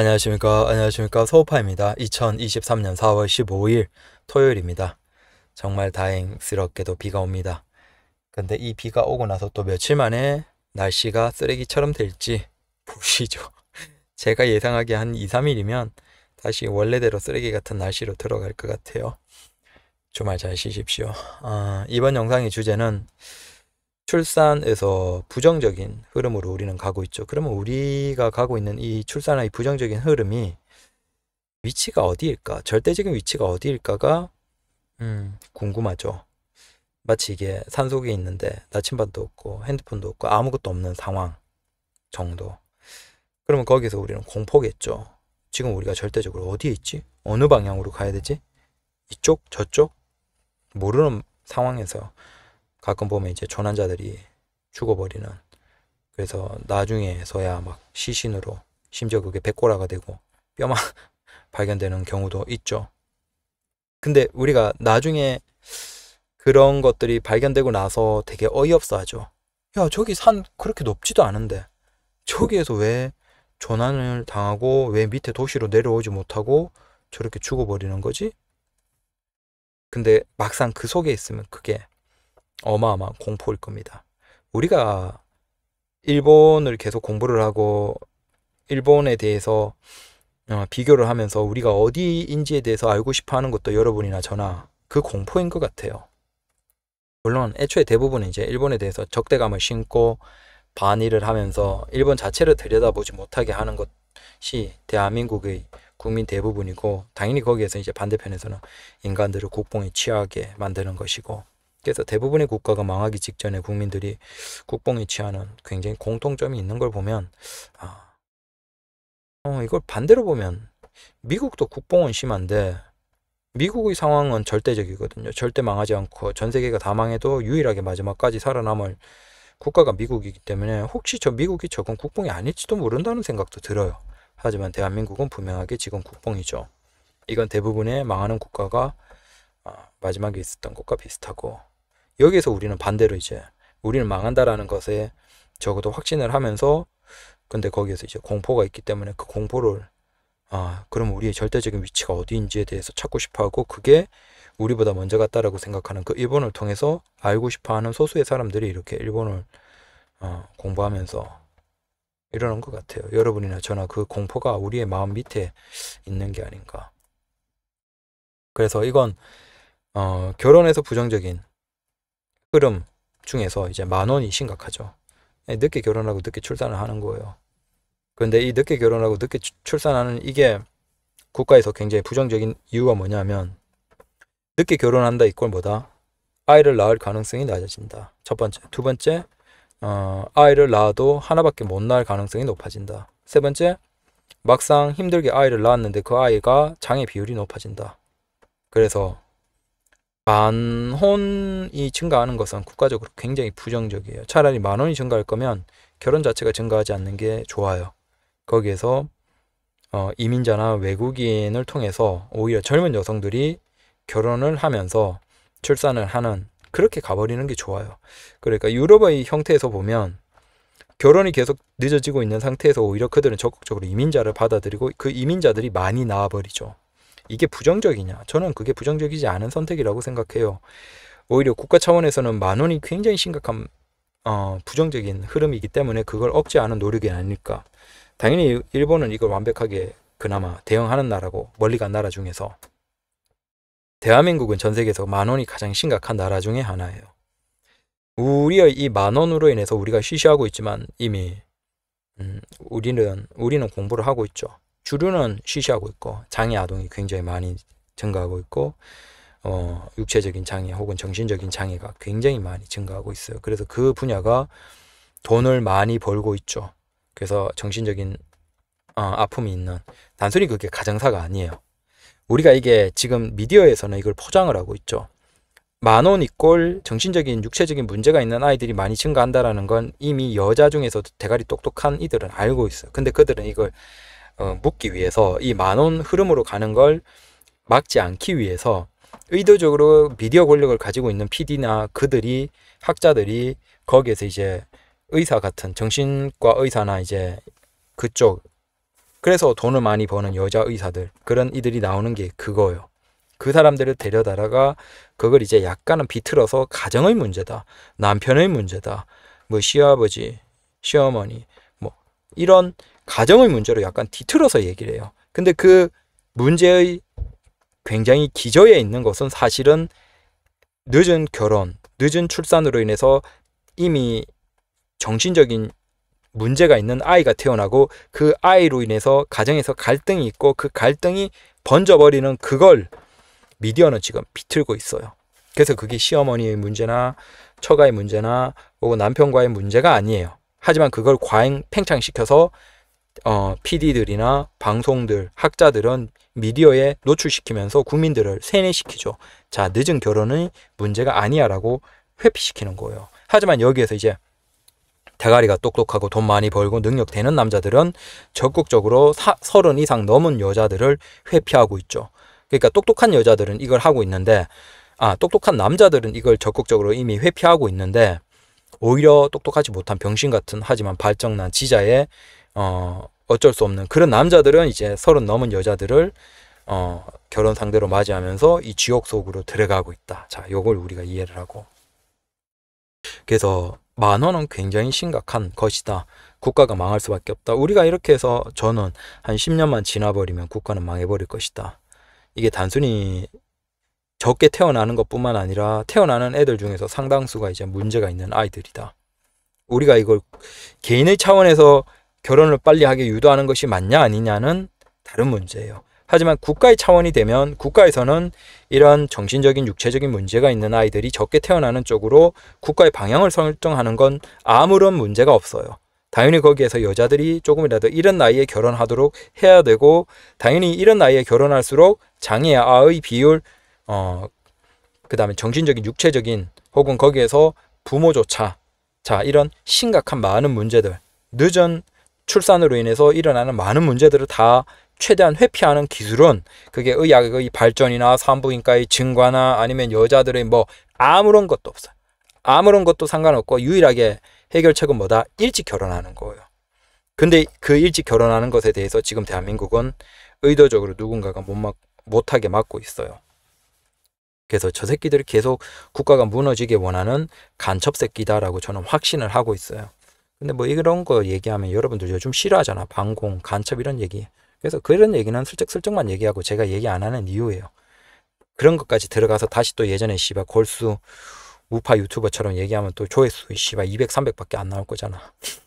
안녕하십니까. 안녕하십니까. 소파입니다. 2023년 4월 15일 토요일입니다. 정말 다행스럽게도 비가 옵니다. 근데 이 비가 오고 나서 또 며칠 만에 날씨가 쓰레기처럼 될지 보시죠. 제가 예상하기한 2, 3일이면 다시 원래대로 쓰레기 같은 날씨로 들어갈 것 같아요. 주말 잘 쉬십시오. 아, 이번 영상의 주제는 출산에서 부정적인 흐름으로 우리는 가고 있죠. 그러면 우리가 가고 있는 이 출산의 부정적인 흐름이 위치가 어디일까? 절대적인 위치가 어디일까가 음, 궁금하죠. 마치 이게 산속에 있는데 나침반도 없고 핸드폰도 없고 아무것도 없는 상황 정도. 그러면 거기서 우리는 공포겠죠. 지금 우리가 절대적으로 어디에 있지? 어느 방향으로 가야 되지? 이쪽? 저쪽? 모르는 상황에서 가끔 보면 이제 전환자들이 죽어버리는 그래서 나중에서야 막 시신으로 심지어 그게 백골화가 되고 뼈만 발견되는 경우도 있죠. 근데 우리가 나중에 그런 것들이 발견되고 나서 되게 어이없어 하죠. 야, 저기 산 그렇게 높지도 않은데 저기에서 왜전환을 당하고 왜 밑에 도시로 내려오지 못하고 저렇게 죽어버리는 거지? 근데 막상 그 속에 있으면 그게 어마어마한 공포일 겁니다. 우리가 일본을 계속 공부를 하고 일본에 대해서 어, 비교를 하면서 우리가 어디인지에 대해서 알고 싶어 하는 것도 여러분이나 저나 그 공포인 것 같아요. 물론 애초에 대부분 이제 일본에 대해서 적대감을 심고 반일을 하면서 일본 자체를 들여다보지 못하게 하는 것이 대한민국의 국민 대부분이고 당연히 거기에서 이제 반대편에서는 인간들을 국뽕에 취하게 만드는 것이고 그래서 대부분의 국가가 망하기 직전에 국민들이 국뽕에 취하는 굉장히 공통점이 있는 걸 보면 아, 어, 이걸 반대로 보면 미국도 국뽕은 심한데 미국의 상황은 절대적이거든요. 절대 망하지 않고 전 세계가 다 망해도 유일하게 마지막까지 살아남을 국가가 미국이기 때문에 혹시 저 미국이 저건 국뽕이 아닐지도 모른다는 생각도 들어요. 하지만 대한민국은 분명하게 지금 국뽕이죠. 이건 대부분의 망하는 국가가 아, 마지막에 있었던 것과 비슷하고 여기서 에 우리는 반대로 이제 우리는 망한다라는 것에 적어도 확신을 하면서 근데 거기에서 이제 공포가 있기 때문에 그 공포를 아 그럼 우리의 절대적인 위치가 어디인지에 대해서 찾고 싶어하고 그게 우리보다 먼저 갔다라고 생각하는 그 일본을 통해서 알고 싶어하는 소수의 사람들이 이렇게 일본을 어, 공부하면서 이러는 것 같아요. 여러분이나 저나 그 공포가 우리의 마음 밑에 있는 게 아닌가. 그래서 이건 어, 결혼에서 부정적인 흐름 중에서 이제 만 원이 심각하죠. 늦게 결혼하고 늦게 출산을 하는 거예요. 그런데 이 늦게 결혼하고 늦게 출산하는 이게 국가에서 굉장히 부정적인 이유가 뭐냐면 늦게 결혼한다 이꼴 뭐다? 아이를 낳을 가능성이 낮아진다. 첫 번째. 두 번째, 어, 아이를 낳아도 하나밖에 못 낳을 가능성이 높아진다. 세 번째, 막상 힘들게 아이를 낳았는데 그 아이가 장애 비율이 높아진다. 그래서 만혼이 증가하는 것은 국가적으로 굉장히 부정적이에요. 차라리 만혼이 증가할 거면 결혼 자체가 증가하지 않는 게 좋아요. 거기에서 어, 이민자나 외국인을 통해서 오히려 젊은 여성들이 결혼을 하면서 출산을 하는 그렇게 가버리는 게 좋아요. 그러니까 유럽의 형태에서 보면 결혼이 계속 늦어지고 있는 상태에서 오히려 그들은 적극적으로 이민자를 받아들이고 그 이민자들이 많이 나와버리죠. 이게 부정적이냐? 저는 그게 부정적이지 않은 선택이라고 생각해요. 오히려 국가 차원에서는 만 원이 굉장히 심각한 어, 부정적인 흐름이기 때문에 그걸 억제하는 노력이 아닐까. 당연히 일본은 이걸 완벽하게 그나마 대응하는 나라고 멀리 간 나라 중에서 대한민국은 전 세계에서 만 원이 가장 심각한 나라 중의 하나예요. 우리의 이만 원으로 인해서 우리가 쉬쉬하고 있지만 이미 음, 우리는 우리는 공부를 하고 있죠. 주류는 쉬쉬하고 있고 장애 아동이 굉장히 많이 증가하고 있고 어, 육체적인 장애 혹은 정신적인 장애가 굉장히 많이 증가하고 있어요. 그래서 그 분야가 돈을 많이 벌고 있죠. 그래서 정신적인 어, 아픔이 있는 단순히 그게 가정사가 아니에요. 우리가 이게 지금 미디어에서는 이걸 포장을 하고 있죠. 만원 이꼴 정신적인 육체적인 문제가 있는 아이들이 많이 증가한다라는 건 이미 여자 중에서도 대가리 똑똑한 이들은 알고 있어요. 근데 그들은 이걸 어, 묶기 위해서 이 만원 흐름으로 가는 걸 막지 않기 위해서 의도적으로 미디어 권력을 가지고 있는 PD나 그들이 학자들이 거기에서 이제 의사 같은 정신과 의사나 이제 그쪽 그래서 돈을 많이 버는 여자 의사들 그런 이들이 나오는 게 그거예요. 그 사람들을 데려다가 그걸 이제 약간은 비틀어서 가정의 문제다. 남편의 문제다. 뭐 시아버지, 시어머니 뭐 이런 가정의 문제로 약간 뒤틀어서 얘기를 해요. 근데 그 문제의 굉장히 기저에 있는 것은 사실은 늦은 결혼, 늦은 출산으로 인해서 이미 정신적인 문제가 있는 아이가 태어나고 그 아이로 인해서 가정에서 갈등이 있고 그 갈등이 번져버리는 그걸 미디어는 지금 비틀고 있어요. 그래서 그게 시어머니의 문제나 처가의 문제나 혹은 남편과의 문제가 아니에요. 하지만 그걸 과잉 팽창시켜서 어, PD들이나 방송들, 학자들은 미디어에 노출시키면서 국민들을 세뇌시키죠. 자, 늦은 결혼은 문제가 아니야라고 회피시키는 거예요. 하지만 여기에서 이제 대가리가 똑똑하고 돈 많이 벌고 능력 되는 남자들은 적극적으로 사, 30 이상 넘은 여자들을 회피하고 있죠. 그러니까 똑똑한 여자들은 이걸 하고 있는데 아, 똑똑한 남자들은 이걸 적극적으로 이미 회피하고 있는데 오히려 똑똑하지 못한 병신 같은 하지만 발정난 지자의 어, 어쩔 수 없는 그런 남자들은 이제 서른 넘은 여자들을 어, 결혼 상대로 맞이하면서 이 지옥 속으로 들어가고 있다. 자, 요걸 우리가 이해를 하고. 그래서 만원은 굉장히 심각한 것이다. 국가가 망할 수밖에 없다. 우리가 이렇게 해서 저는 한 10년만 지나버리면 국가는 망해버릴 것이다. 이게 단순히 적게 태어나는 것뿐만 아니라 태어나는 애들 중에서 상당수가 이제 문제가 있는 아이들이다. 우리가 이걸 개인의 차원에서 결혼을 빨리 하게 유도하는 것이 맞냐 아니냐는 다른 문제예요. 하지만 국가의 차원이 되면 국가에서는 이런 정신적인 육체적인 문제가 있는 아이들이 적게 태어나는 쪽으로 국가의 방향을 설정하는 건 아무런 문제가 없어요. 당연히 거기에서 여자들이 조금이라도 이런 나이에 결혼하도록 해야 되고 당연히 이런 나이에 결혼할수록 장애아의 비율 어 그다음에 정신적인 육체적인 혹은 거기에서 부모조차 자 이런 심각한 많은 문제들 늦은 출산으로 인해서 일어나는 많은 문제들을 다 최대한 회피하는 기술은 그게 의학의 발전이나 산부인과의 증가나 아니면 여자들의 뭐 아무런 것도 없어 아무런 것도 상관없고 유일하게 해결책은 뭐다? 일찍 결혼하는 거예요. 근데 그 일찍 결혼하는 것에 대해서 지금 대한민국은 의도적으로 누군가가 못 막, 못하게 막고 있어요. 그래서 저 새끼들이 계속 국가가 무너지게 원하는 간첩 새끼다라고 저는 확신을 하고 있어요. 근데 뭐 이런 거 얘기하면 여러분들 요즘 싫어하잖아. 방공, 간첩 이런 얘기. 그래서 그런 얘기는 슬쩍슬쩍만 얘기하고 제가 얘기 안 하는 이유예요. 그런 것까지 들어가서 다시 또 예전에 씨발 골수 우파 유튜버처럼 얘기하면 또 조회수 씨발 200, 300밖에 안 나올 거잖아.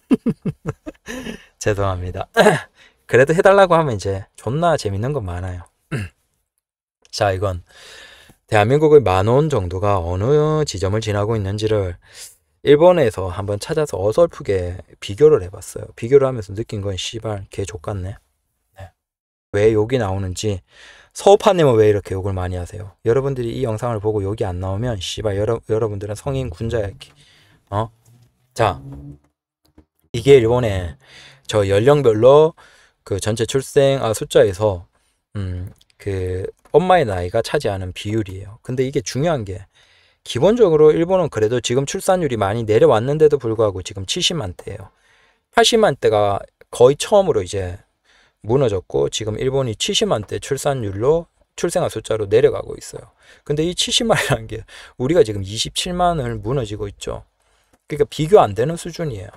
죄송합니다. 그래도 해달라고 하면 이제 존나 재밌는 건 많아요. 자, 이건 대한민국의 만원 정도가 어느 지점을 지나고 있는지를 일본에서 한번 찾아서 어설프게 비교를 해봤어요. 비교를 하면서 느낀 건 씨발 개 족같네. 네. 왜 욕이 나오는지 서우파님은 왜 이렇게 욕을 많이 하세요? 여러분들이 이 영상을 보고 욕이 안 나오면 씨발 여러, 여러분들은 성인 군자야. 어? 자 이게 일본의 저 연령별로 그 전체 출생 아, 숫자에서 음, 그 엄마의 나이가 차지하는 비율이에요. 근데 이게 중요한 게 기본적으로 일본은 그래도 지금 출산율이 많이 내려왔는데도 불구하고 지금 70만대예요. 80만대가 거의 처음으로 이제 무너졌고 지금 일본이 70만대 출산율로 출생아 숫자로 내려가고 있어요. 근데 이 70만이라는 게 우리가 지금 27만을 무너지고 있죠. 그러니까 비교 안 되는 수준이에요.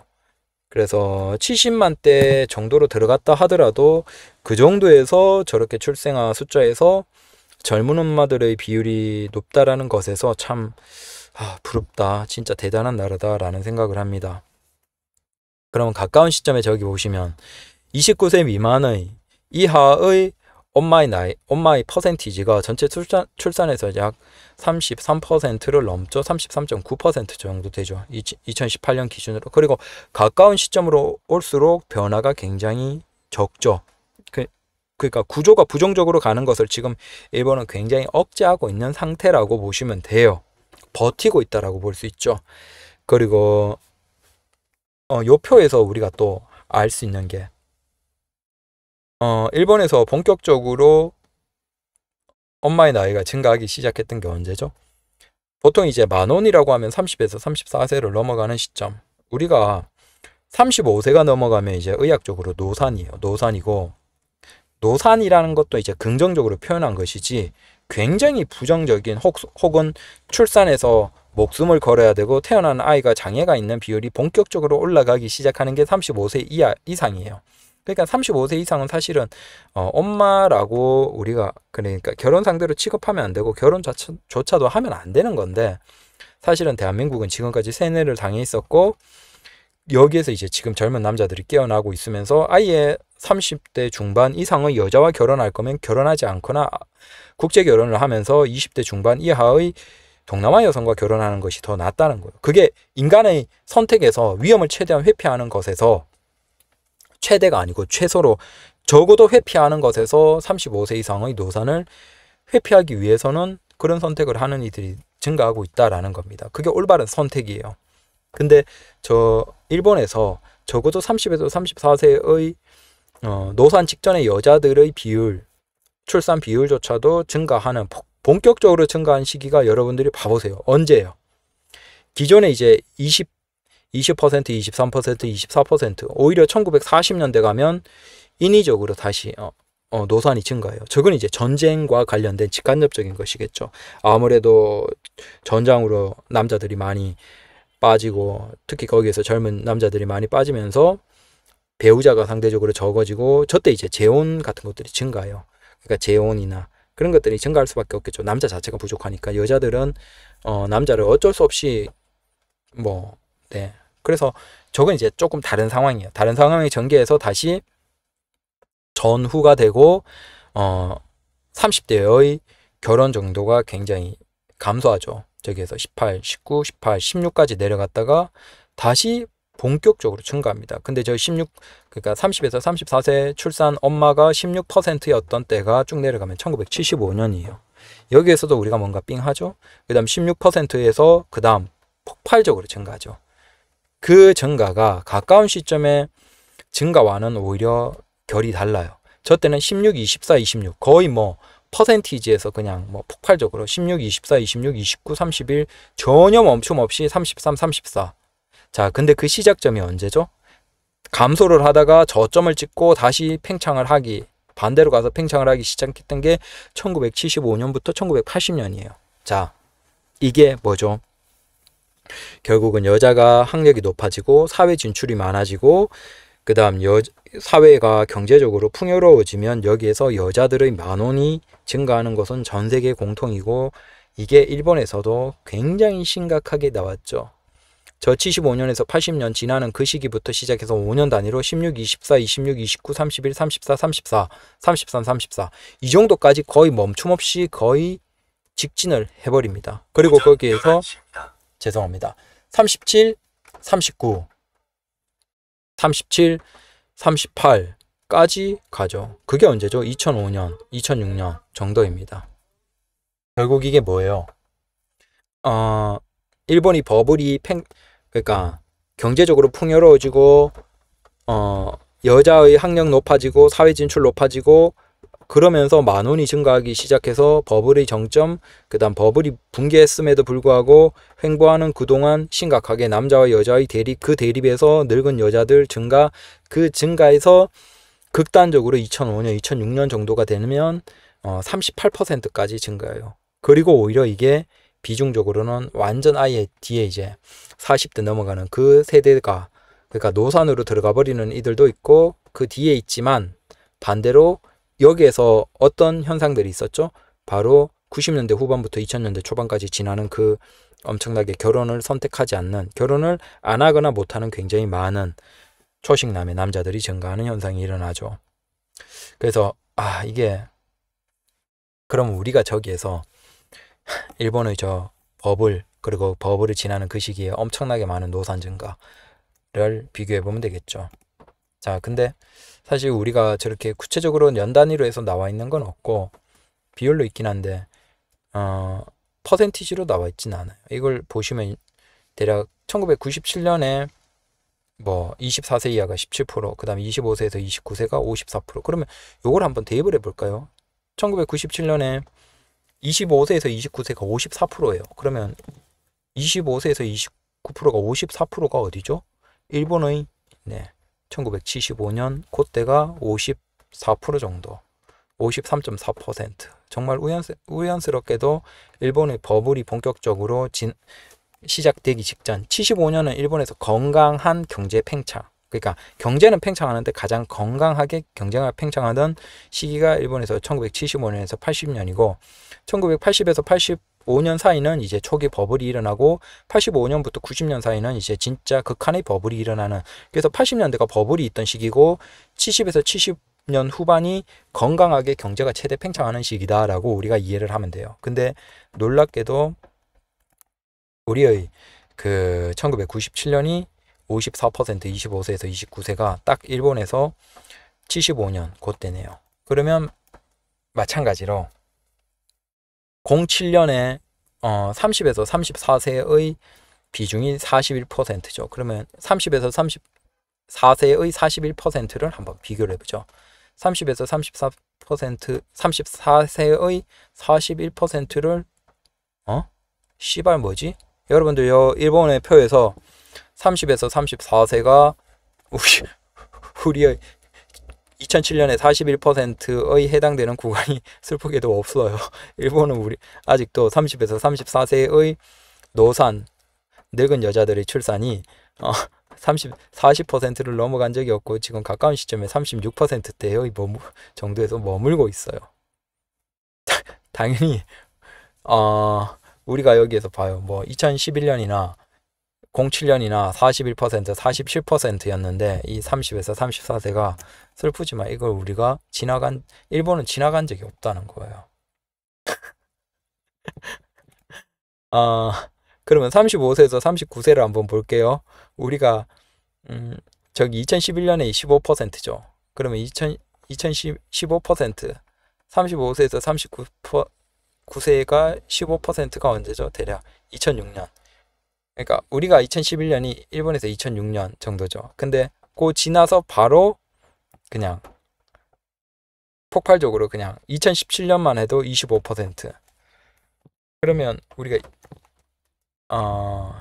그래서 70만대 정도로 들어갔다 하더라도 그 정도에서 저렇게 출생아 숫자에서 젊은 엄마들의 비율이 높다라는 것에서 참 아, 부럽다. 진짜 대단한 나라다라는 생각을 합니다. 그러면 가까운 시점에 저기 보시면 29세 미만의 이하의 엄마의 나이, 엄마의 퍼센티지가 전체 출산, 출산에서 약 33%를 넘죠. 33.9% 정도 되죠. 2018년 기준으로. 그리고 가까운 시점으로 올수록 변화가 굉장히 적죠. 그러니까 구조가 부정적으로 가는 것을 지금 일본은 굉장히 억제하고 있는 상태라고 보시면 돼요. 버티고 있다라고 볼 수 있죠. 그리고 어, 요 표에서 우리가 또 알 수 있는 게 어, 일본에서 본격적으로 엄마의 나이가 증가하기 시작했던 게 언제죠? 보통 이제 만원이라고 하면 30에서 34세를 넘어가는 시점. 우리가 35세가 넘어가면 이제 의학적으로 노산이에요. 노산이고 노산이라는 것도 이제 긍정적으로 표현한 것이지 굉장히 부정적인 혹, 혹은 출산에서 목숨을 걸어야 되고 태어난 아이가 장애가 있는 비율이 본격적으로 올라가기 시작하는 게 35세 이하 이상이에요. 그러니까 35세 이상은 사실은 어, 엄마라고 우리가 그러니까 결혼 상대로 취급하면 안 되고 결혼 조차도 하면 안 되는 건데 사실은 대한민국은 지금까지 세뇌를 당해 있었고 여기에서 이제 지금 젊은 남자들이 깨어나고 있으면서 아예 30대 중반 이상의 여자와 결혼할 거면 결혼하지 않거나 국제 결혼을 하면서 20대 중반 이하의 동남아 여성과 결혼하는 것이 더 낫다는 거예요. 그게 인간의 선택에서 위험을 최대한 회피하는 것에서 최대가 아니고 최소로 적어도 회피하는 것에서 35세 이상의 노산을 회피하기 위해서는 그런 선택을 하는 이들이 증가하고 있다라는 겁니다. 그게 올바른 선택이에요. 근데 저 일본에서 적어도 30에서 34세의 어, 노산 직전의 여자들의 비율, 출산 비율조차도 증가하는 본격적으로 증가한 시기가 여러분들이 봐보세요. 언제예요? 기존에 이제 20 20%, 23%, 24% 오히려 1940년대 가면 인위적으로 다시 어, 어, 노산이 증가해요. 저건 이제 전쟁과 관련된 직간접적인 것이겠죠. 아무래도 전장으로 남자들이 많이 빠지고 특히 거기에서 젊은 남자들이 많이 빠지면서 배우자가 상대적으로 적어지고 저 때 이제 재혼 같은 것들이 증가해요. 그러니까 재혼이나 그런 것들이 증가할 수밖에 없겠죠. 남자 자체가 부족하니까 여자들은 어, 남자를 어쩔 수 없이 뭐 네. 그래서 저건 이제 조금 다른 상황이에요. 다른 상황이전개해서 다시 전후가 되고 어 30대의 결혼 정도가 굉장히 감소하죠. 저기에서 18, 19, 18, 16까지 내려갔다가 다시 본격적으로 증가합니다. 근데 저 16, 그러니까 30에서 34세 출산 엄마가 16%였던 때가 쭉 내려가면 1975년이에요. 여기에서도 우리가 뭔가 삥하죠. 그 다음 16%에서 그 다음 폭발적으로 증가하죠. 그 증가가 가까운 시점에 증가와는 오히려 결이 달라요. 저 때는 16, 24, 26 거의 뭐 퍼센티지에서 그냥 뭐 폭발적으로 16, 24, 26, 29, 31 전혀 멈춤 없이 33, 34 자, 근데 그 시작점이 언제죠? 감소를 하다가 저점을 찍고 다시 팽창을 하기, 반대로 가서 팽창을 하기 시작했던 게 1975년부터 1980년이에요. 자, 이게 뭐죠? 결국은 여자가 학력이 높아지고 사회 진출이 많아지고 그다음 사회가 경제적으로 풍요로워지면 여기에서 여자들의 만원이 증가하는 것은 전 세계 공통이고 이게 일본에서도 굉장히 심각하게 나왔죠. 저 75년에서 80년 지나는 그 시기부터 시작해서 5년 단위로 16, 24, 26, 29, 31, 34, 34, 33, 34 이 정도까지 거의 멈춤없이 거의 직진을 해버립니다. 그리고 그렇죠. 거기에서 죄송합니다. 37, 39, 37, 38까지 가죠. 그게 언제죠? 2005년, 2006년 정도입니다. 결국 이게 뭐예요? 어, 일본이 버블이 팽, 그러니까 경제적으로 풍요로워지고 어 여자의 학력 높아지고 사회 진출 높아지고 그러면서 만 원이 증가하기 시작해서 버블의 정점, 그다음 버블이 붕괴했음에도 불구하고 횡보하는 그동안 심각하게 남자와 여자의 대립, 그 대립에서 늙은 여자들 증가, 그 증가에서 극단적으로 2005년, 2006년 정도가 되면 어, 38%까지 증가해요. 그리고 오히려 이게 비중적으로는 완전 아예 뒤에 이제 40대 넘어가는 그 세대가 그러니까 노산으로 들어가 버리는 이들도 있고 그 뒤에 있지만 반대로 여기에서 어떤 현상들이 있었죠? 바로 90년대 후반부터 2000년대 초반까지 지나는 그 엄청나게 결혼을 선택하지 않는 결혼을 안 하거나 못하는 굉장히 많은 초식남의 남자들이 증가하는 현상이 일어나죠. 그래서 아 이게 그럼 우리가 저기에서 일본의 저 버블 그리고 버블을 지나는 그 시기에 엄청나게 많은 노산 증가를 비교해 보면 되겠죠. 자, 근데 사실 우리가 저렇게 구체적으로는 연 단위로 해서 나와 있는 건 없고 비율로 있긴 한데 어, 퍼센티지로 나와 있진 않아요. 이걸 보시면 대략 1997년에 뭐 24세 이하가 17%, 그다음에 25세에서 29세가 54%. 그러면 요걸 한번 대입을 해 볼까요? 1997년에 25세에서 29세가 54%예요. 그러면 25세에서 29%가 54%가 어디죠? 일본의 네, 1975년 그때가 54% 정도 53.4% 정말 우연스, 우연스럽게도 일본의 버블이 본격적으로 진, 시작되기 직전 75년은 일본에서 건강한 경제 팽창 그러니까 경제는 팽창하는데 가장 건강하게 경제가 팽창하던 시기가 일본에서 1975년에서 80년이고 1980에서 8 5년 사이는 이제 초기 버블이 일어나고 85년부터 90년 사이는 이제 진짜 극한의 버블이 일어나는 그래서 80년대가 버블이 있던 시기고 70에서 70년 후반이 건강하게 경제가 최대 팽창하는 시기다라고 우리가 이해를 하면 돼요. 근데 놀랍게도 우리의 그 1997년이 54% 25세에서 29세가 딱 일본에서 75년 그때네요. 그러면 마찬가지로 07년에 어, 30에서 34세의 비중이 41%죠. 그러면 30에서 34세의 41%를 한번 비교를 해보죠. 30에서 34% 34세의 41%를 어? 씨발 뭐지? 여러분들 요 일본의 표에서 30에서 34세가 우리, 우리의 2007년에 41%의 해당되는 구간이 슬프게도 없어요. 일본은 우리 아직도 30에서 34세의 노산, 늙은 여자들의 출산이 어, 30, 40%를 넘어간 적이 없고 지금 가까운 시점에 36%대의 머무, 정도에서 머물고 있어요. 당연히 어, 우리가 여기에서 봐요. 뭐 2011년이나 07년이나 41%, 47%였는데 이 30에서 34세가 슬프지만 이걸 우리가 지나간 일본은 지나간 적이 없다는 거예요. 아 그러면 35세에서 39세를 한번 볼게요. 우리가 음, 저기 2011년에 1 5죠 그러면 2 0 0 0 1 5 35세에서 39세가 15%가 언제죠? 대략 2006년. 그러니까 우리가 2011년이 일본에서 2006년 정도죠. 근데 그 지나서 바로 그냥 폭발적으로 그냥 2017년만 해도 25% 그러면 우리가 어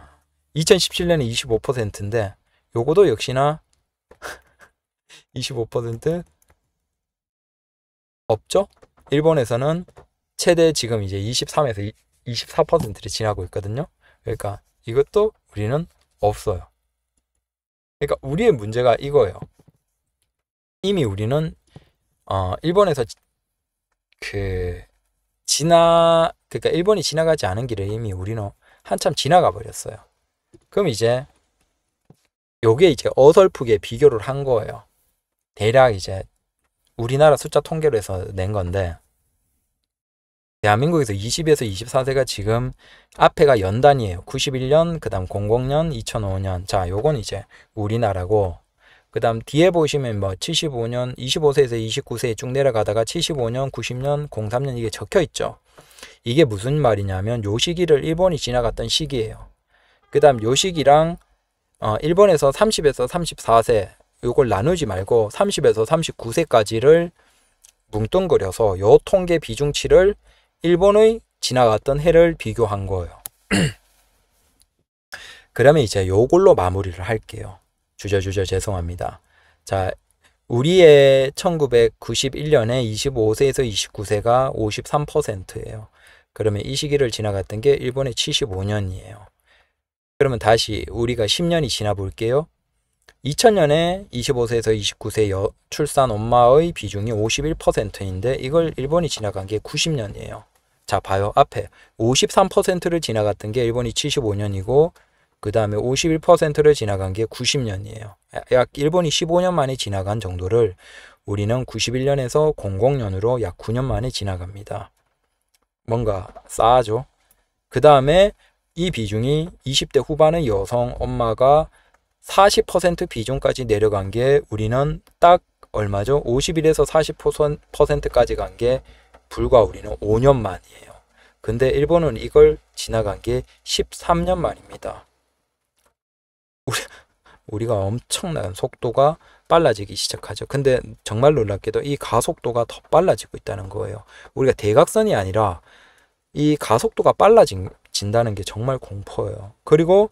2017년에 25%인데 요거도 역시나 25% 없죠? 일본에서는 최대 지금 이제 23에서 24%를 지나고 있거든요. 그러니까 이것도 우리는 없어요. 그러니까 우리의 문제가 이거예요. 이미 우리는 어, 일본에서 그 지나 그러니까 일본이 지나가지 않은 길을 이미 우리는 한참 지나가 버렸어요. 그럼 이제 요게 이제 어설프게 비교를 한 거예요. 대략 이제 우리나라 숫자 통계로 해서 낸 건데 대한민국에서 20에서 24세가 지금 앞에가 연단이에요. 91년, 그 다음 00년, 2005년. 자, 요건 이제 우리나라고 그 다음 뒤에 보시면 뭐 75년, 25세에서 29세 쭉 내려가다가 75년, 90년, 03년 이게 적혀 있죠. 이게 무슨 말이냐면 요 시기를 일본이 지나갔던 시기예요. 그 다음 요 시기랑 어, 일본에서 30에서 34세 요걸 나누지 말고 30에서 39세까지를 뭉뚱거려서 요 통계 비중치를 일본의 지나갔던 해를 비교한 거예요. 그러면 이제 요걸로 마무리를 할게요. 주저주저 죄송합니다. 자, 우리의 1991년에 25세에서 29세가 53%예요. 그러면 이 시기를 지나갔던 게 일본의 75년이에요. 그러면 다시 우리가 10년이 지나 볼게요. 2000년에 25세에서 29세 여, 출산 엄마의 비중이 51%인데 이걸 일본이 지나간 게 90년이에요. 자 봐요 앞에 53%를 지나갔던 게 일본이 75년이고 그 다음에 51%를 지나간 게 90년이에요. 약 일본이 15년 만에 지나간 정도를 우리는 91년에서 00년으로 약 9년 만에 지나갑니다. 뭔가 싸하죠? 그 다음에 이 비중이 20대 후반의 여성 엄마가 40% 비중까지 내려간 게 우리는 딱 얼마죠? 51에서 40%까지 간게 불과 우리는 5년 만이에요. 근데 일본은 이걸 지나간 게 13년 만입니다. 우리, 우리가 엄청난 속도가 빨라지기 시작하죠. 근데 정말 놀랍게도 이 가속도가 더 빨라지고 있다는 거예요. 우리가 대각선이 아니라 이 가속도가 빨라진다는 게 정말 공포예요. 그리고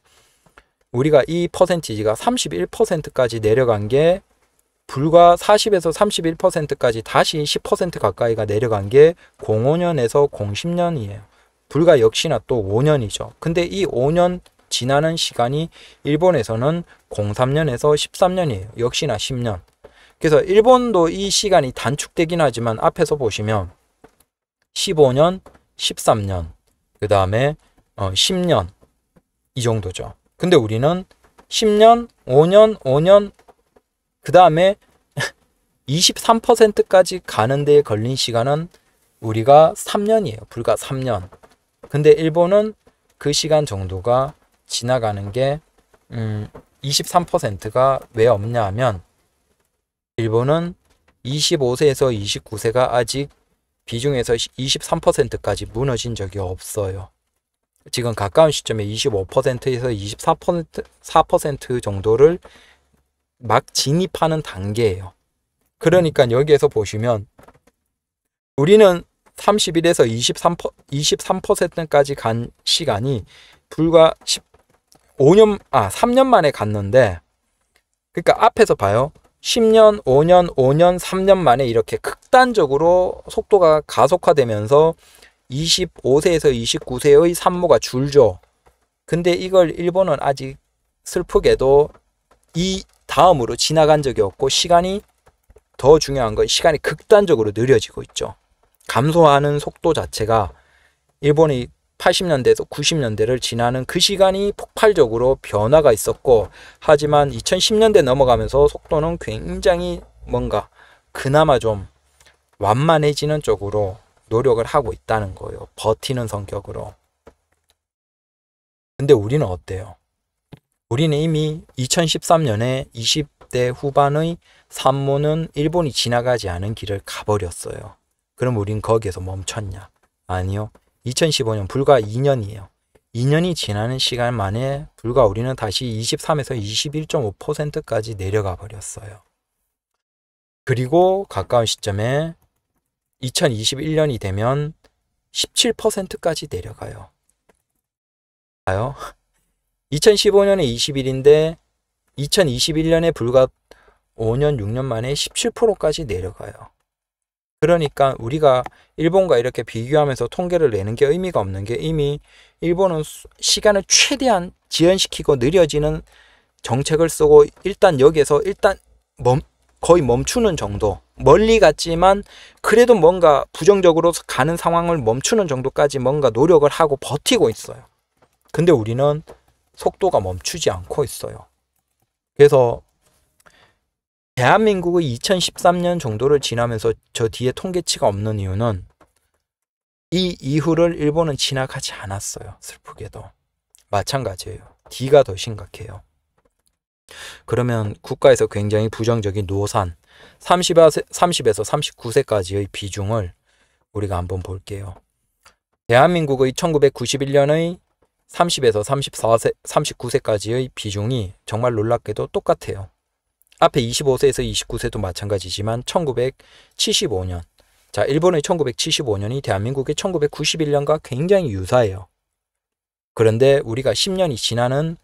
우리가 이 퍼센티지가 31%까지 내려간 게 불과 40에서 31%까지 다시 10% 가까이가 내려간 게 05년에서 010년이에요. 불과 역시나 또 5년이죠. 근데 이 5년 지나는 시간이 일본에서는 03년에서 13년이에요. 역시나 10년. 그래서 일본도 이 시간이 단축되긴 하지만 앞에서 보시면 15년, 13년, 그 다음에 10년 어, 이 정도죠. 근데 우리는 10년, 5년, 5년, 그 다음에 23%까지 가는 데에 걸린 시간은 우리가 3년이에요. 불과 3년. 근데 일본은 그 시간 정도가 지나가는 게 음, 23%가 왜 없냐 하면 일본은 25세에서 29세가 아직 비중에서 23%까지 무너진 적이 없어요. 지금 가까운 시점에 25%에서 24% 4% 정도를 막 진입하는 단계예요. 그러니까 여기에서 보시면 우리는 31에서 23%, 23%까지 간 시간이 불과 15년, 아, 3년 만에 갔는데, 그러니까 앞에서 봐요. 10년, 5년, 5년, 3년 만에 이렇게 극단적으로 속도가 가속화되면서 25세에서 29세의 산모가 줄죠. 근데 이걸 일본은 아직 슬프게도 이 다음으로 지나간 적이 없고 시간이 더 중요한 건 시간이 극단적으로 느려지고 있죠. 감소하는 속도 자체가 일본이 80년대에서 90년대를 지나는 그 시간이 폭발적으로 변화가 있었고 하지만 2010년대 넘어가면서 속도는 굉장히 뭔가 그나마 좀 완만해지는 쪽으로 노력을 하고 있다는 거예요. 버티는 성격으로. 근데 우리는 어때요? 우리는 이미 2013년에 20대 후반의 산모는 일본이 지나가지 않은 길을 가버렸어요. 그럼 우린 거기에서 멈췄냐? 아니요. 2015년 불과 2년이에요. 2년이 지나는 시간 만에 불과 우리는 다시 23에서 21.5%까지 내려가 버렸어요. 그리고 가까운 시점에 2021년이 되면 17%까지 내려가요. 봐요? 2015년에 2 1인데 2021년에 불과 5년, 6년 만에 17%까지 내려가요. 그러니까 우리가 일본과 이렇게 비교하면서 통계를 내는 게 의미가 없는 게 이미 일본은 시간을 최대한 지연시키고 느려지는 정책을 쓰고 일단 여기에서 일단 멈, 거의 멈추는 정도 멀리 갔지만 그래도 뭔가 부정적으로 가는 상황을 멈추는 정도까지 뭔가 노력을 하고 버티고 있어요. 근데 우리는 속도가 멈추지 않고 있어요. 그래서 대한민국의 2013년 정도를 지나면서 저 뒤에 통계치가 없는 이유는 이 이후를 일본은 진학하지 않았어요. 슬프게도. 마찬가지예요. D가 더 심각해요. 그러면 국가에서 굉장히 부정적인 노산 30에서 39세까지의 비중을 우리가 한번 볼게요. 대한민국의 1991년의 30에서 34세, 39세까지의 비중이 정말 놀랍게도 똑같아요. 앞에 25세에서 29세도 마찬가지지만 1975년. 자, 일본의 1975년이 대한민국의 1991년과 굉장히 유사해요. 그런데 우리가 10년이 지나는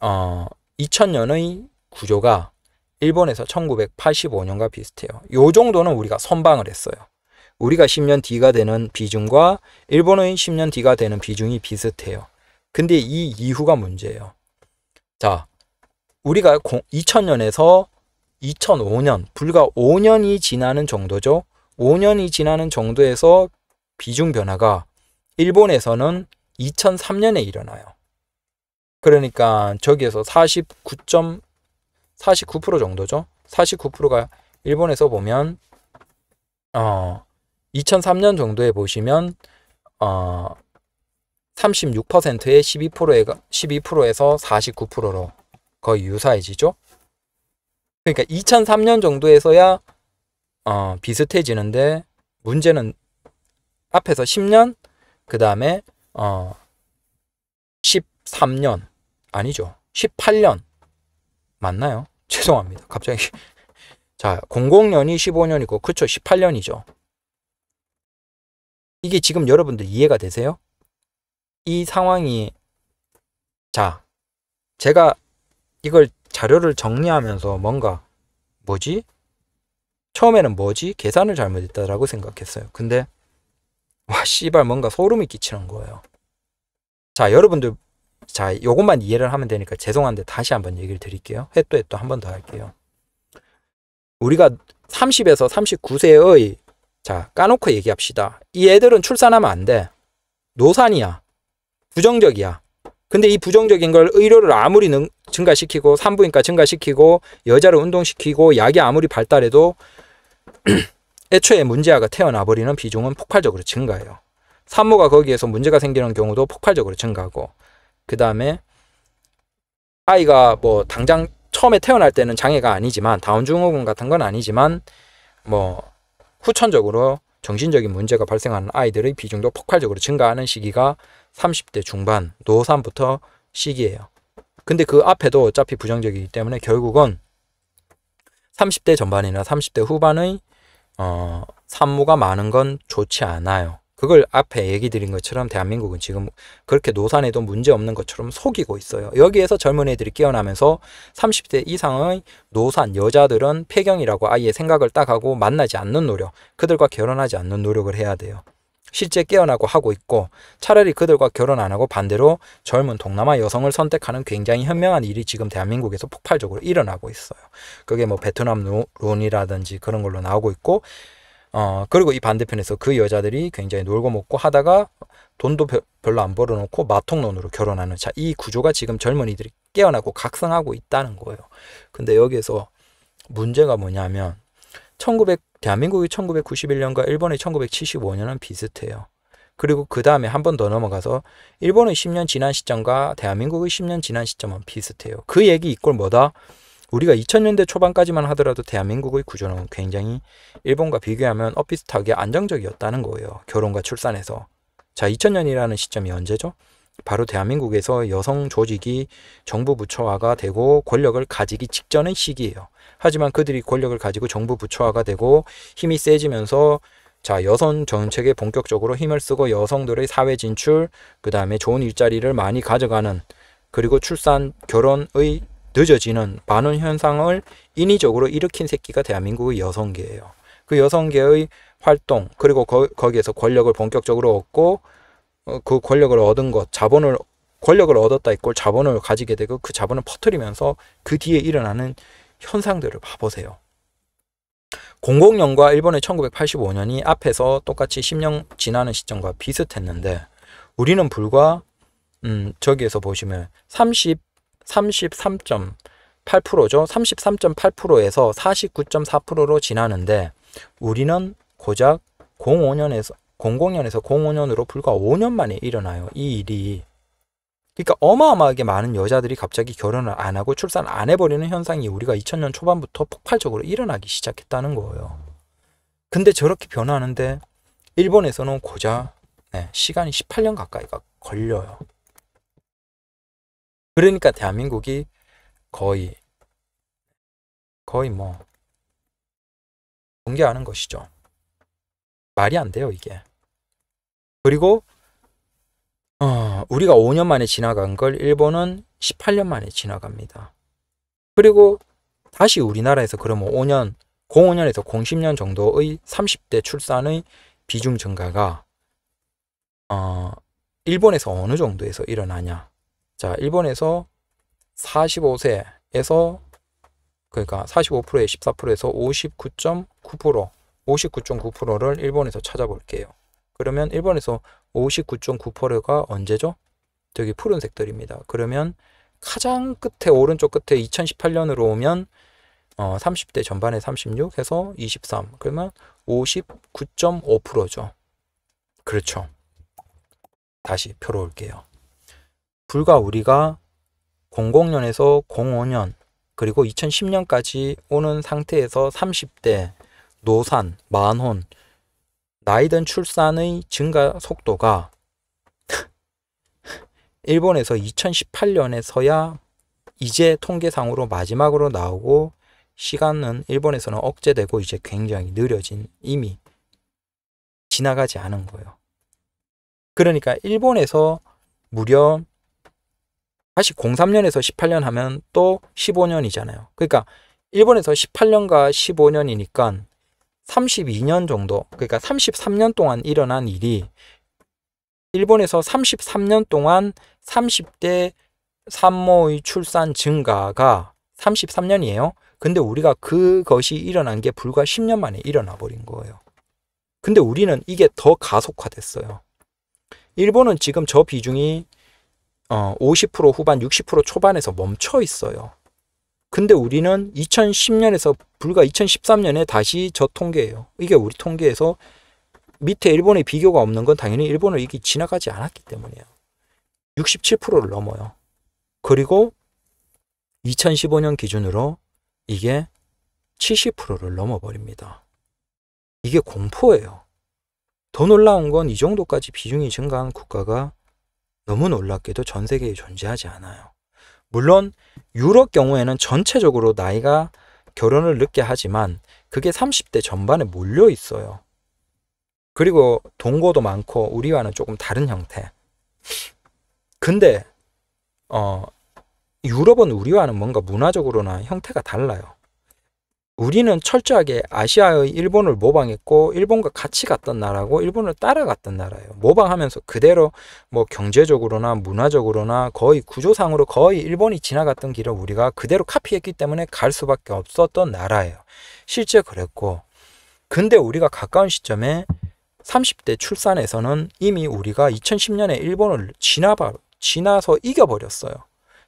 어, 2000년의 구조가 일본에서 1985년과 비슷해요. 요 정도는 우리가 선방을 했어요. 우리가 10년 뒤가 되는 비중과 일본의 10년 뒤가 되는 비중이 비슷해요. 근데 이 이후가 문제예요. 자, 우리가 2000년에서 2005년, 불과 5년이 지나는 정도죠. 5년이 지나는 정도에서 비중 변화가 일본에서는 2003년에 일어나요. 그러니까 저기에서 49. 49% 정도죠. 49%가 일본에서 보면 어 2003년 정도에 보시면 어 36%의 1 2에 12%에서 49%로 거의 유사해지죠. 그러니까 2003년 정도에서야 어, 비슷해지는데 문제는 앞에서 10년 그 다음에 어, 13년 아니죠. 18년 맞나요? 죄송합니다. 갑자기 자 00년이 15년이고 그쵸 18년이죠. 이게 지금 여러분들 이해가 되세요? 이 상황이 자 제가 이걸 자료를 정리하면서 뭔가 뭐지? 처음에는 뭐지? 계산을 잘못했다라고 생각했어요. 근데 와 씨발 뭔가 소름이 끼치는 거예요. 자 여러분들 자 요것만 이해를 하면 되니까 죄송한데 다시 한번 얘기를 드릴게요. 해도 해도 한 번 더 할게요. 우리가 30에서 39세의 자 까놓고 얘기합시다. 이 애들은 출산하면 안 돼. 노산이야. 부정적이야. 근데 이 부정적인 걸 의료를 아무리 능, 증가시키고 산부인과 증가시키고 여자를 운동시키고 약이 아무리 발달해도 애초에 문제아가 태어나버리는 비중은 폭발적으로 증가해요. 산모가 거기에서 문제가 생기는 경우도 폭발적으로 증가하고 그 다음에 아이가 뭐 당장 처음에 태어날 때는 장애가 아니지만 다운 증후군 같은 건 아니지만 뭐 후천적으로 정신적인 문제가 발생하는 아이들의 비중도 폭발적으로 증가하는 시기가 30대 중반 노산부터 시기예요. 근데 그 앞에도 어차피 부정적이기 때문에 결국은 30대 전반이나 30대 후반의 어, 산모가 많은 건 좋지 않아요. 그걸 앞에 얘기 드린 것처럼 대한민국은 지금 그렇게 노산에도 문제 없는 것처럼 속이고 있어요. 여기에서 젊은 애들이 깨어나면서 30대 이상의 노산 여자들은 폐경이라고 아예 생각을 딱 하고 만나지 않는 노력, 그들과 결혼하지 않는 노력을 해야 돼요. 실제 깨어나고 하고 있고 차라리 그들과 결혼 안 하고 반대로 젊은 동남아 여성을 선택하는 굉장히 현명한 일이 지금 대한민국에서 폭발적으로 일어나고 있어요. 그게 뭐 베트남 론이라든지 그런 걸로 나오고 있고 어 그리고 이 반대편에서 그 여자들이 굉장히 놀고 먹고 하다가 돈도 별로 안 벌어놓고 마통론으로 결혼하는 자 이 구조가 지금 젊은이들이 깨어나고 각성하고 있다는 거예요. 근데 여기에서 문제가 뭐냐면 1900 대한민국이 1991년과 일본의 1975년은 비슷해요. 그리고 그 다음에 한 번 더 넘어가서 일본의 10년 지난 시점과 대한민국의 10년 지난 시점은 비슷해요. 그 얘기 이꼴 뭐다? 우리가 2000년대 초반까지만 하더라도 대한민국의 구조는 굉장히 일본과 비교하면 엇비슷하게 안정적이었다는 거예요. 결혼과 출산에서. 자, 2000년이라는 시점이 언제죠? 바로 대한민국에서 여성 조직이 정부 부처화가 되고 권력을 가지기 직전의 시기예요. 하지만 그들이 권력을 가지고 정부 부처화가 되고 힘이 세지면서 자 여성 정책에 본격적으로 힘을 쓰고 여성들의 사회 진출 그 다음에 좋은 일자리를 많이 가져가는 그리고 출산 결혼의 늦어지는 반원 현상을 인위적으로 일으킨 새끼가 대한민국의 여성계예요. 그 여성계의 활동 그리고 거, 거기에서 권력을 본격적으로 얻고 어, 그 권력을 얻은 것 자본을 권력을 얻었다 이꼴 자본을 가지게 되고 그 자본을 퍼뜨리면서 그 뒤에 일어나는 현상들을 봐보세요. 00년과 일본의 1985년이 앞에서 똑같이 10년 지나는 시점과 비슷했는데 우리는 불과 음, 저기에서 보시면 30, 33.8%죠. 33.8%에서 49.4%로 지나는데 우리는 고작 05년에서 00년에서 05년으로 불과 5년 만에 일어나요. 이 일이 그러니까 어마어마하게 많은 여자들이 갑자기 결혼을 안 하고 출산 안 해버리는 현상이 우리가 2000년 초반부터 폭발적으로 일어나기 시작했다는 거예요. 근데 저렇게 변하는데 일본에서는 고작 네, 시간이 18년 가까이가 걸려요. 그러니까 대한민국이 거의 거의 뭐 공개하는 것이죠. 말이 안 돼요 이게. 그리고 어, 우리가 5년 만에 지나간 걸 일본은 18년 만에 지나갑니다. 그리고 다시 우리나라에서 그러면 5년, 05년에서 010년 정도의 30대 출산의 비중 증가가 어, 일본에서 어느 정도에서 일어나냐? 자, 일본에서 45세에서 그러니까 45%에 14%에서 59.9% 59.9%를 일본에서 찾아볼게요. 그러면 일본에서 59.9%가 언제죠? 저기 푸른색들입니다. 그러면 가장 끝에 오른쪽 끝에 2018년으로 오면 어, 30대 전반에 36 해서 23 그러면 59.5%죠. 그렇죠. 다시 표로 올게요. 불과 우리가 00년에서 05년 그리고 2010년까지 오는 상태에서 30대 노산, 만혼, 나이든 출산의 증가 속도가 일본에서 2018년에서야 이제 통계상으로 마지막으로 나오고 시간은 일본에서는 억제되고 이제 굉장히 느려진 이미 지나가지 않은 거예요. 그러니까 일본에서 무려 다시 03년에서 18년 하면 또 15년이잖아요. 그러니까 일본에서 18년과 15년이니까 32년 정도, 그러니까 33년 동안 일어난 일이 일본에서 33년 동안 30대 산모의 출산 증가가 33년이에요. 근데 우리가 그것이 일어난 게 불과 10년 만에 일어나 버린 거예요. 근데 우리는 이게 더 가속화됐어요. 일본은 지금 저 비중이 어, 50% 후반, 60% 초반에서 멈춰 있어요. 근데 우리는 2010년에서 불과 2013년에 다시 저 통계예요. 이게 우리 통계에서 밑에 일본의 비교가 없는 건 당연히 일본을 이기 지나가지 않았기 때문이에요. 67%를 넘어요. 그리고 2015년 기준으로 이게 70%를 넘어버립니다. 이게 공포예요. 더 놀라운 건 이 정도까지 비중이 증가한 국가가 너무 놀랍게도 전 세계에 존재하지 않아요. 물론 유럽 경우에는 전체적으로 나이가 결혼을 늦게 하지만 그게 30대 전반에 몰려 있어요. 그리고 동거도 많고 우리와는 조금 다른 형태. 근데 어 유럽은 우리와는 뭔가 문화적으로나 형태가 달라요. 우리는 철저하게 아시아의 일본을 모방했고 일본과 같이 갔던 나라고 일본을 따라갔던 나라예요. 모방하면서 그대로 뭐 경제적으로나 문화적으로나 거의 구조상으로 거의 일본이 지나갔던 길을 우리가 그대로 카피했기 때문에 갈 수밖에 없었던 나라예요. 실제 그랬고 근데 우리가 가까운 시점에 30대 출산에서는 이미 우리가 2010년에 일본을 지나바, 지나서 이겨버렸어요.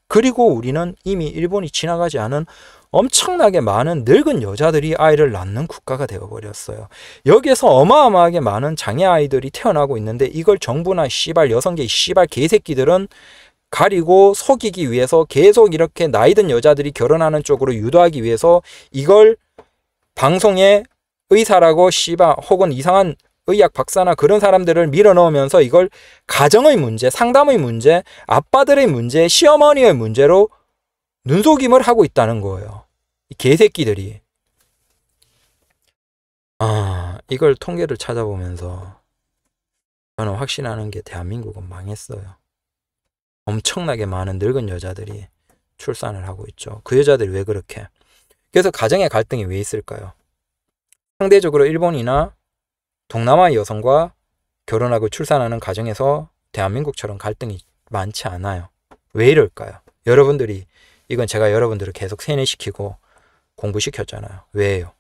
그리고 우리는 이미 일본이 지나가지 않은 엄청나게 많은 늙은 여자들이 아이를 낳는 국가가 되어버렸어요. 여기에서 어마어마하게 많은 장애 아이들이 태어나고 있는데 이걸 정부나 씨발 여성계 씨발 개새끼들은 가리고 속이기 위해서 계속 이렇게 나이든 여자들이 결혼하는 쪽으로 유도하기 위해서 이걸 방송에 의사라고 씨발 혹은 이상한 의학 박사나 그런 사람들을 밀어넣으면서 이걸 가정의 문제, 상담의 문제, 아빠들의 문제, 시어머니의 문제로 눈속임을 하고 있다는 거예요. 개새끼들이. 아, 이걸 통계를 찾아보면서 저는 확신하는 게 대한민국은 망했어요. 엄청나게 많은 늙은 여자들이 출산을 하고 있죠. 그 여자들이 왜 그렇게? 그래서 가정의 갈등이 왜 있을까요? 상대적으로 일본이나 동남아 여성과 결혼하고 출산하는 가정에서 대한민국처럼 갈등이 많지 않아요. 왜 이럴까요? 여러분들이 이건 제가 여러분들을 계속 세뇌시키고 공부시켰잖아요. 왜요?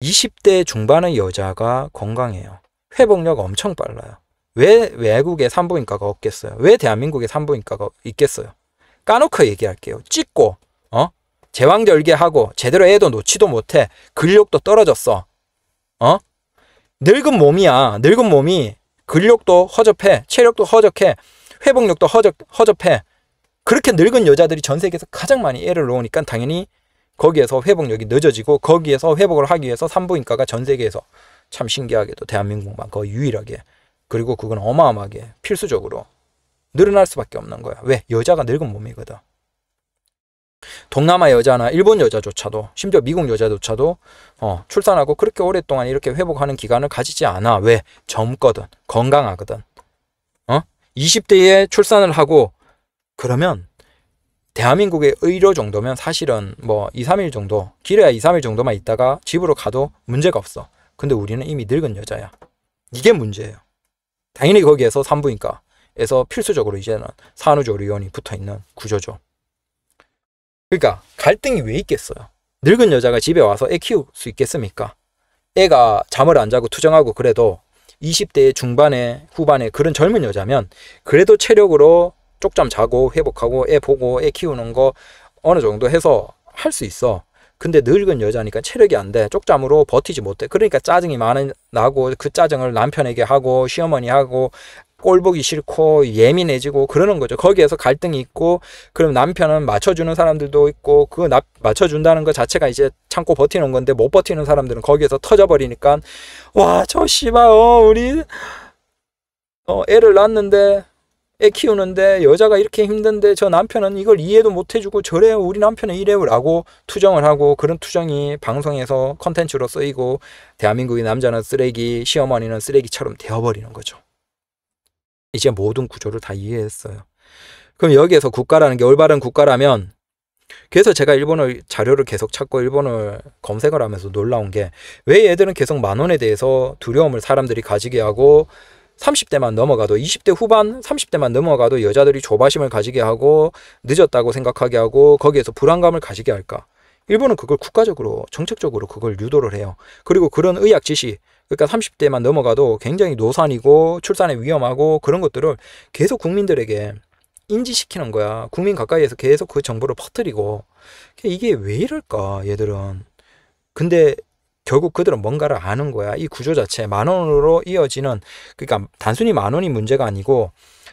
20대 중반의 여자가 건강해요. 회복력 엄청 빨라요. 왜 외국에 산부인과가 없겠어요? 왜 대한민국에 산부인과가 있겠어요? 까놓고 얘기할게요. 찍고 어? 제왕절개하고 제대로 애도 놓지도 못해. 근력도 떨어졌어. 어? 늙은 몸이야. 늙은 몸이 근력도 허접해. 체력도 허접해. 회복력도 허접, 허접해. 그렇게 늙은 여자들이 전 세계에서 가장 많이 애를 놓으니까 당연히 거기에서 회복력이 늦어지고 거기에서 회복을 하기 위해서 산부인과가 전 세계에서 참 신기하게도 대한민국만 거의 유일하게 그리고 그건 어마어마하게 필수적으로 늘어날 수밖에 없는 거야. 왜? 여자가 늙은 몸이거든. 동남아 여자나 일본 여자조차도 심지어 미국 여자조차도 어, 출산하고 그렇게 오랫동안 이렇게 회복하는 기간을 가지지 않아. 왜? 젊거든. 건강하거든. 어? 20대에 출산을 하고 그러면 대한민국의 의료 정도면 사실은 뭐 2, 3일 정도 길어야 2, 3일 정도만 있다가 집으로 가도 문제가 없어. 근데 우리는 이미 늙은 여자야. 이게 문제예요. 당연히 거기에서 산부인과에서 필수적으로 이제는 산후조리원이 붙어있는 구조죠. 그러니까 갈등이 왜 있겠어요? 늙은 여자가 집에 와서 애 키울 수 있겠습니까? 애가 잠을 안 자고 투정하고 그래도 20대 중반에 후반에 그런 젊은 여자면 그래도 체력으로 쪽잠 자고 회복하고 애 보고 애 키우는 거 어느 정도 해서 할 수 있어. 근데 늙은 여자니까 체력이 안 돼. 쪽잠으로 버티지 못해. 그러니까 짜증이 많이 나고 그 짜증을 남편에게 하고 시어머니하고 꼴보기 싫고 예민해지고 그러는 거죠. 거기에서 갈등이 있고 그럼 남편은 맞춰주는 사람들도 있고 그거 나, 맞춰준다는 것 자체가 이제 참고 버티는 건데 못 버티는 사람들은 거기에서 터져버리니까 와저 씨발 어 우리 어 애를 낳았는데 애 키우는데 여자가 이렇게 힘든데 저 남편은 이걸 이해도 못 해주고 저래 우리 남편은 이래요라고 투정을 하고 그런 투정이 방송에서 컨텐츠로 쓰이고 대한민국의 남자는 쓰레기 시어머니는 쓰레기처럼 되어버리는 거죠. 이제 모든 구조를 다 이해했어요. 그럼 여기에서 국가라는 게 올바른 국가라면 그래서 제가 일본을 자료를 계속 찾고 일본을 검색을 하면서 놀라운 게 왜애들은 계속 만원에 대해서 두려움을 사람들이 가지게 하고 30대만 넘어가도 20대 후반 30대만 넘어가도 여자들이 조바심을 가지게 하고 늦었다고 생각하게 하고 거기에서 불안감을 가지게 할까? 일본은 그걸 국가적으로 정책적으로 그걸 유도를 해요. 그리고 그런 의학 지시 그러니까 30대만 넘어가도 굉장히 노산이고 출산에 위험하고 그런 것들을 계속 국민들에게 인지시키는 거야. 국민 가까이에서 계속 그 정보를 퍼뜨리고 이게 왜 이럴까 얘들은. 근데 결국 그들은 뭔가를 아는 거야. 이 구조 자체 만 원으로 이어지는 그러니까 단순히 만 원이 문제가 아니고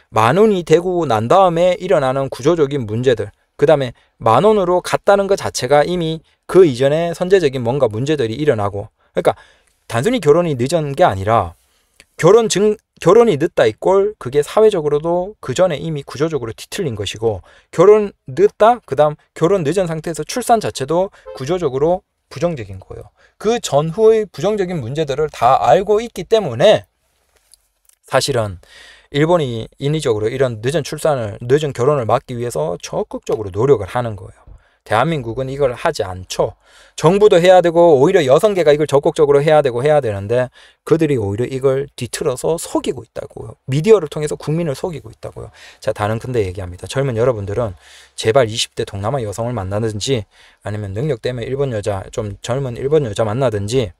만 원이 되고 난 다음에 일어나는 구조적인 문제들 그 다음에 만 원으로 갔다는 것 자체가 이미 그 이전에 선제적인 뭔가 문제들이 일어나고 그러니까 단순히 결혼이 늦은 게 아니라 결혼 증 결혼이 늦다 이 꼴 그게 사회적으로도 그 전에 이미 구조적으로 뒤틀린 것이고 결혼 늦다 그다음 결혼 늦은 상태에서 출산 자체도 구조적으로 부정적인 거예요. 그 전후의 부정적인 문제들을 다 알고 있기 때문에 사실은 일본이 인위적으로 이런 늦은 출산을 늦은 결혼을 막기 위해서 적극적으로 노력을 하는 거예요. 대한민국은 이걸 하지 않죠. 정부도 해야 되고 오히려 여성계가 이걸 적극적으로 해야 되고 해야 되는데 그들이 오히려 이걸 뒤틀어서 속이고 있다고요. 미디어를 통해서 국민을 속이고 있다고요. 자, 다른 근데 얘기합니다. 젊은 여러분들은 제발 20대 동남아 여성을 만나든지 아니면 능력 때문에 일본 여자 좀 젊은 일본 여자 만나든지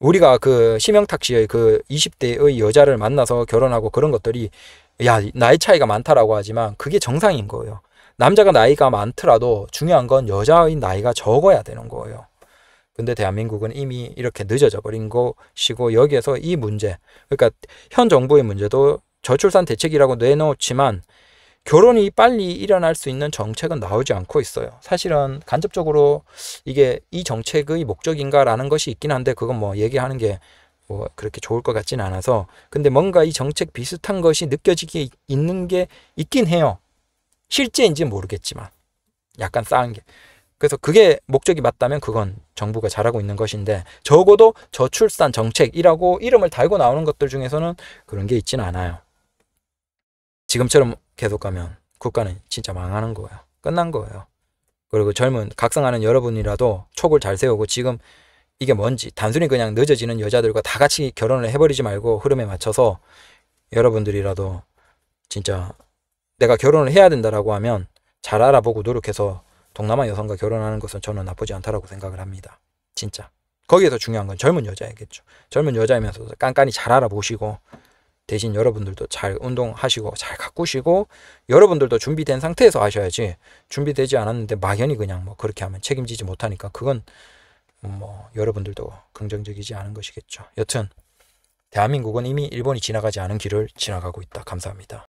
우리가 그 심영탁 씨의 그 20대의 여자를 만나서 결혼하고 그런 것들이 야 나이 차이가 많다라고 하지만 그게 정상인 거예요. 남자가 나이가 많더라도 중요한 건 여자의 나이가 적어야 되는 거예요. 근데 대한민국은 이미 이렇게 늦어져 버린 것이고 여기에서 이 문제 그러니까 현 정부의 문제도 저출산 대책이라고 내놓지만 결혼이 빨리 일어날 수 있는 정책은 나오지 않고 있어요. 사실은 간접적으로 이게 이 정책의 목적인가라는 것이 있긴 한데 그건 뭐 얘기하는 게 뭐 그렇게 좋을 것 같진 않아서 근데 뭔가 이 정책 비슷한 것이 느껴지게 있는 게 있긴 해요. 실제인지 모르겠지만 약간 싸한 게 그래서 그게 목적이 맞다면 그건 정부가 잘하고 있는 것인데 적어도 저출산 정책이라고 이름을 달고 나오는 것들 중에서는 그런 게있진 않아요. 지금처럼 계속 가면 국가는 진짜 망하는 거예요. 끝난 거예요. 그리고 젊은 각성하는 여러분이라도 촉을 잘 세우고 지금 이게 뭔지 단순히 그냥 늦어지는 여자들과 다 같이 결혼을 해버리지 말고 흐름에 맞춰서 여러분들이라도 진짜 내가 결혼을 해야 된다라고 하면 잘 알아보고 노력해서 동남아 여성과 결혼하는 것은 저는 나쁘지 않다라고 생각을 합니다. 진짜. 거기에서 중요한 건 젊은 여자이겠죠. 젊은 여자이면서도 깐깐히 잘 알아보시고 대신 여러분들도 잘 운동하시고 잘 가꾸시고 여러분들도 준비된 상태에서 하셔야지 준비되지 않았는데 막연히 그냥 뭐 그렇게 하면 책임지지 못하니까 그건 뭐 여러분들도 긍정적이지 않은 것이겠죠. 여튼 대한민국은 이미 일본이 지나가지 않은 길을 지나가고 있다. 감사합니다.